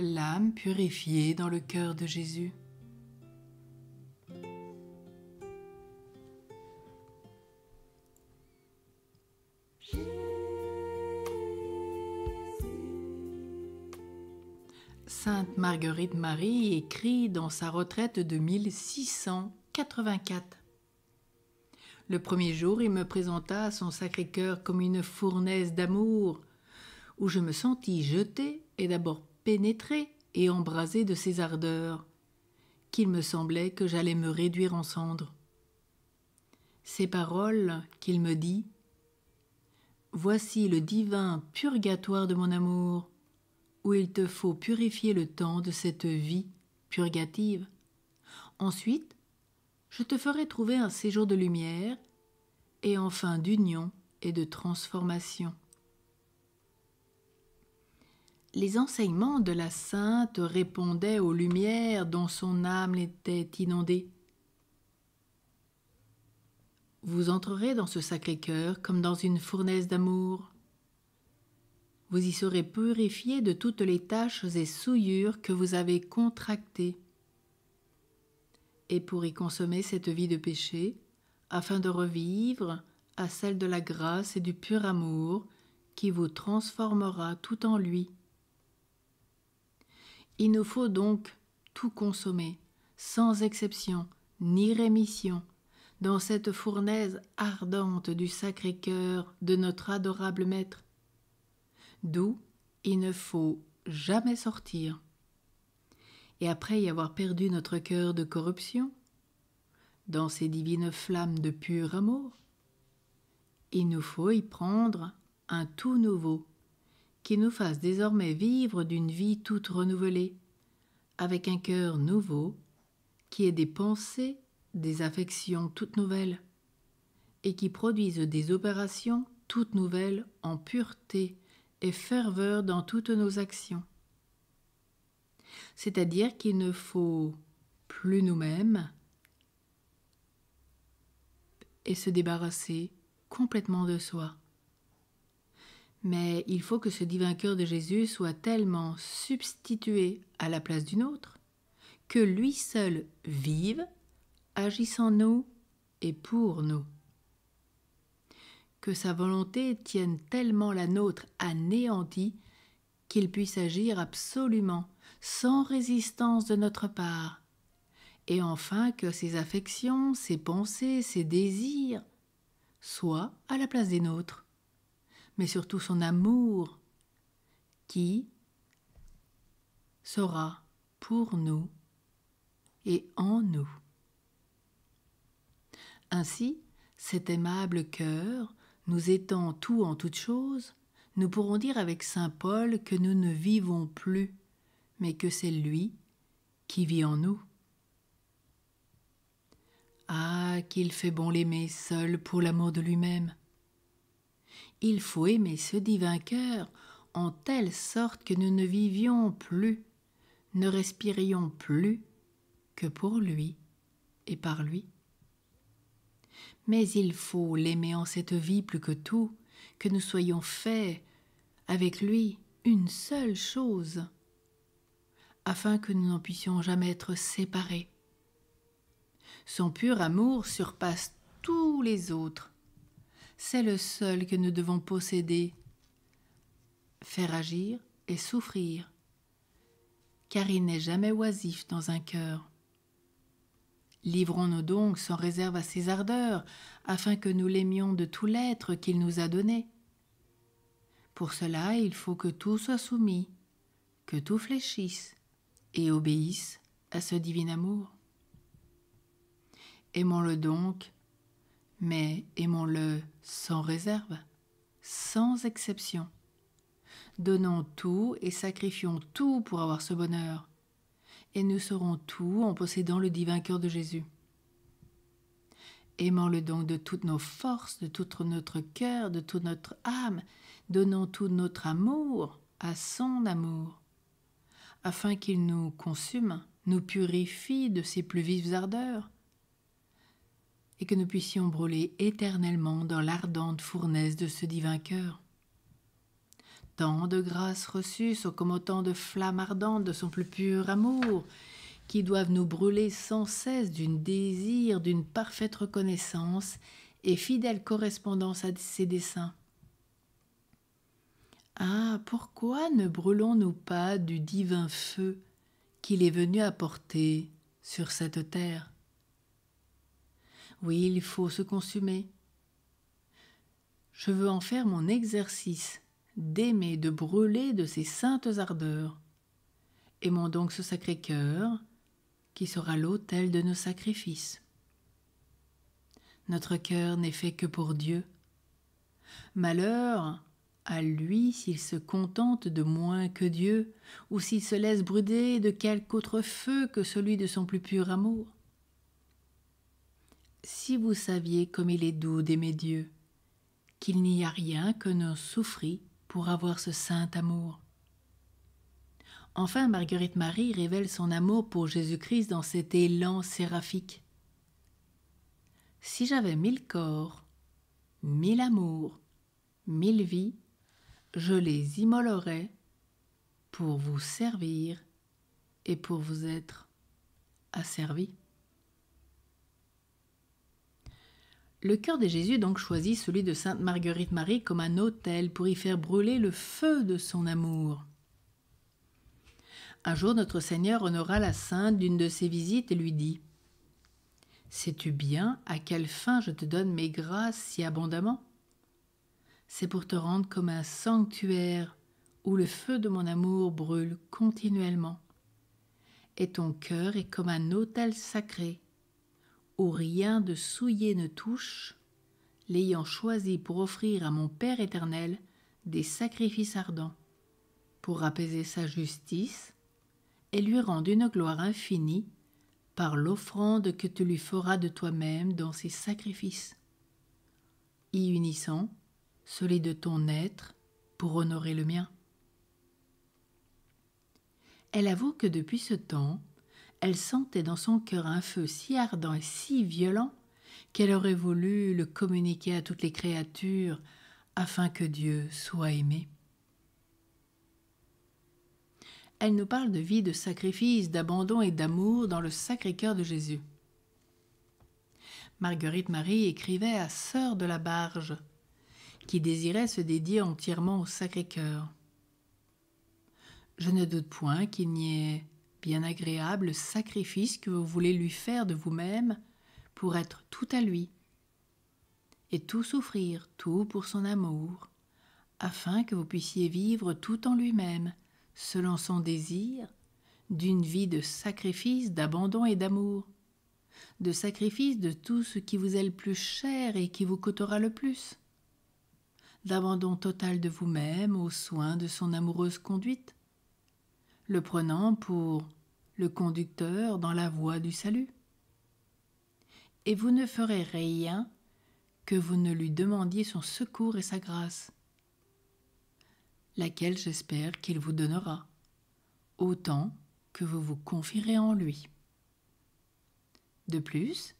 l'âme purifiée dans le cœur de Jésus. Sainte Marguerite Marie écrit dans sa retraite de 1684. Le premier jour, il me présenta son Sacré-Cœur comme une fournaise d'amour, où je me sentis jetée et d'abord pénétré et embrasé de ses ardeurs, qu'il me semblait que j'allais me réduire en cendres. Ces paroles qu'il me dit Voici le divin purgatoire de mon amour, où il te faut purifier le temps de cette vie purgative. Ensuite, je te ferai trouver un séjour de lumière et enfin d'union et de transformation les enseignements de la sainte répondaient aux lumières dont son âme était inondée. Vous entrerez dans ce sacré cœur comme dans une fournaise d'amour. Vous y serez purifié de toutes les taches et souillures que vous avez contractées. Et pour y consommer cette vie de péché, afin de revivre à celle de la grâce et du pur amour qui vous transformera tout en lui. Il nous faut donc tout consommer, sans exception ni rémission, dans cette fournaise ardente du Sacré-Cœur de notre adorable Maître. D'où il ne faut jamais sortir. Et après y avoir perdu notre cœur de corruption, dans ces divines flammes de pur amour, il nous faut y prendre un tout nouveau qui nous fasse désormais vivre d'une vie toute renouvelée, avec un cœur nouveau, qui ait des pensées, des affections toutes nouvelles, et qui produise des opérations toutes nouvelles en pureté et ferveur dans toutes nos actions. C'est-à-dire qu'il ne faut plus nous-mêmes et se débarrasser complètement de soi. Mais il faut que ce divin cœur de Jésus soit tellement substitué à la place du nôtre que lui seul vive, agisse en nous et pour nous. Que sa volonté tienne tellement la nôtre anéantie qu'il puisse agir absolument, sans résistance de notre part. Et enfin que ses affections, ses pensées, ses désirs soient à la place des nôtres mais surtout son amour, qui sera pour nous et en nous. Ainsi, cet aimable cœur, nous étant tout en toutes choses, nous pourrons dire avec Saint Paul que nous ne vivons plus, mais que c'est lui qui vit en nous. Ah, qu'il fait bon l'aimer seul pour l'amour de lui-même. Il faut aimer ce divin cœur en telle sorte que nous ne vivions plus, ne respirions plus que pour lui et par lui. Mais il faut l'aimer en cette vie plus que tout, que nous soyons faits avec lui une seule chose, afin que nous n'en puissions jamais être séparés. Son pur amour surpasse tous les autres, c'est le seul que nous devons posséder, faire agir et souffrir, car il n'est jamais oisif dans un cœur. Livrons-nous donc sans réserve à ses ardeurs, afin que nous l'aimions de tout l'être qu'il nous a donné. Pour cela, il faut que tout soit soumis, que tout fléchisse et obéisse à ce divin amour. Aimons-le donc, mais aimons-le sans réserve, sans exception. Donnons tout et sacrifions tout pour avoir ce bonheur, et nous serons tout en possédant le divin cœur de Jésus. Aimons-le donc de toutes nos forces, de tout notre cœur, de toute notre âme, donnons tout notre amour à son amour, afin qu'il nous consume, nous purifie de ses plus vives ardeurs, et que nous puissions brûler éternellement dans l'ardente fournaise de ce divin cœur. Tant de grâces reçues sont comme autant de flammes ardentes de son plus pur amour, qui doivent nous brûler sans cesse d'une désir, d'une parfaite reconnaissance et fidèle correspondance à ses desseins. Ah, pourquoi ne brûlons-nous pas du divin feu qu'il est venu apporter sur cette terre oui, il faut se consumer. Je veux en faire mon exercice, d'aimer, de brûler de ces saintes ardeurs. Aimons donc ce sacré cœur, qui sera l'autel de nos sacrifices. Notre cœur n'est fait que pour Dieu. Malheur à lui s'il se contente de moins que Dieu, ou s'il se laisse brûler de quelque autre feu que celui de son plus pur amour. Si vous saviez comme il est doux d'aimer Dieu, qu'il n'y a rien que ne souffrit pour avoir ce saint amour. Enfin, Marguerite Marie révèle son amour pour Jésus-Christ dans cet élan séraphique. Si j'avais mille corps, mille amours, mille vies, je les immolerais pour vous servir et pour vous être asservis. Le cœur de Jésus donc choisit celui de Sainte Marguerite Marie comme un autel pour y faire brûler le feu de son amour. Un jour notre Seigneur honora la sainte d'une de ses visites et lui dit Sais-tu bien à quelle fin je te donne mes grâces si abondamment C'est pour te rendre comme un sanctuaire où le feu de mon amour brûle continuellement. Et ton cœur est comme un autel sacré où rien de souillé ne touche, l'ayant choisi pour offrir à mon Père éternel des sacrifices ardents, pour apaiser sa justice et lui rendre une gloire infinie par l'offrande que tu lui feras de toi-même dans ses sacrifices, y unissant celui de ton être pour honorer le mien. Elle avoue que depuis ce temps, elle sentait dans son cœur un feu si ardent et si violent qu'elle aurait voulu le communiquer à toutes les créatures afin que Dieu soit aimé. Elle nous parle de vie de sacrifice, d'abandon et d'amour dans le sacré cœur de Jésus. Marguerite Marie écrivait à Sœur de la Barge, qui désirait se dédier entièrement au Sacré-Cœur. Je ne doute point qu'il n'y ait bien agréable sacrifice que vous voulez lui faire de vous-même pour être tout à lui et tout souffrir, tout pour son amour, afin que vous puissiez vivre tout en lui-même, selon son désir, d'une vie de sacrifice, d'abandon et d'amour, de sacrifice de tout ce qui vous est le plus cher et qui vous coûtera le plus, d'abandon total de vous-même aux soins de son amoureuse conduite, le prenant pour le conducteur dans la voie du salut. Et vous ne ferez rien que vous ne lui demandiez son secours et sa grâce, laquelle j'espère qu'il vous donnera, autant que vous vous confierez en lui. De plus,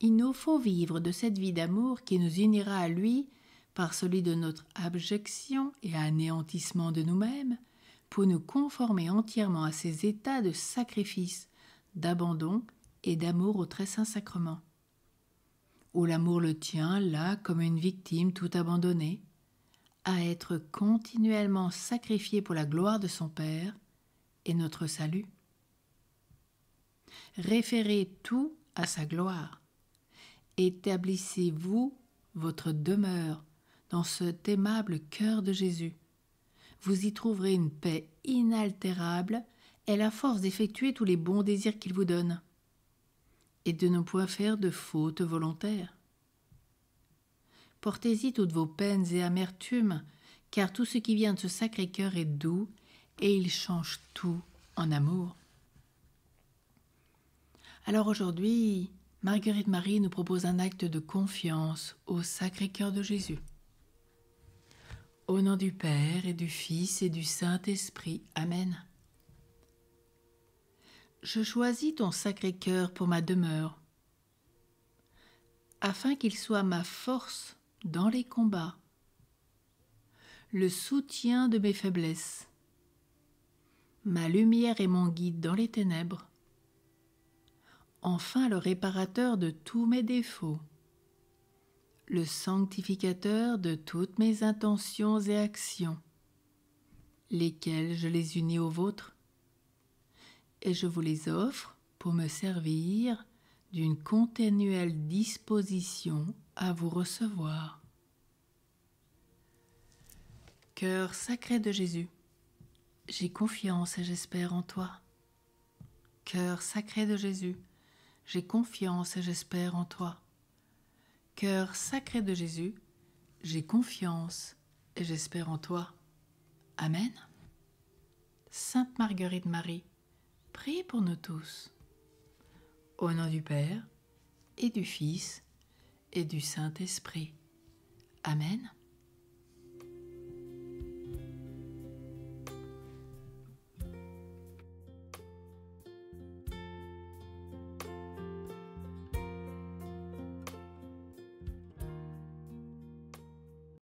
il nous faut vivre de cette vie d'amour qui nous unira à lui par celui de notre abjection et anéantissement de nous-mêmes, pour nous conformer entièrement à ces états de sacrifice, d'abandon et d'amour au très saint sacrement. Où l'amour le tient là comme une victime tout abandonnée, à être continuellement sacrifié pour la gloire de son Père et notre salut. Référez tout à sa gloire. Établissez-vous votre demeure dans cet aimable cœur de Jésus vous y trouverez une paix inaltérable et la force d'effectuer tous les bons désirs qu'il vous donne et de ne point faire de fautes volontaires. Portez-y toutes vos peines et amertumes, car tout ce qui vient de ce sacré cœur est doux, et il change tout en amour. Alors aujourd'hui, Marguerite Marie nous propose un acte de confiance au Sacré-Cœur de Jésus. Au nom du Père et du Fils et du Saint-Esprit. Amen. Je choisis ton sacré cœur pour ma demeure, afin qu'il soit ma force dans les combats, le soutien de mes faiblesses, ma lumière et mon guide dans les ténèbres, enfin le réparateur de tous mes défauts le sanctificateur de toutes mes intentions et actions, lesquelles je les unis aux vôtres, et je vous les offre pour me servir d'une continuelle disposition à vous recevoir. Cœur sacré de Jésus, j'ai confiance et j'espère en toi. Cœur sacré de Jésus, j'ai confiance et j'espère en toi. Cœur sacré de Jésus, j'ai confiance et j'espère en toi. Amen. Sainte Marguerite Marie, priez pour nous tous. Au nom du Père, et du Fils, et du Saint-Esprit. Amen.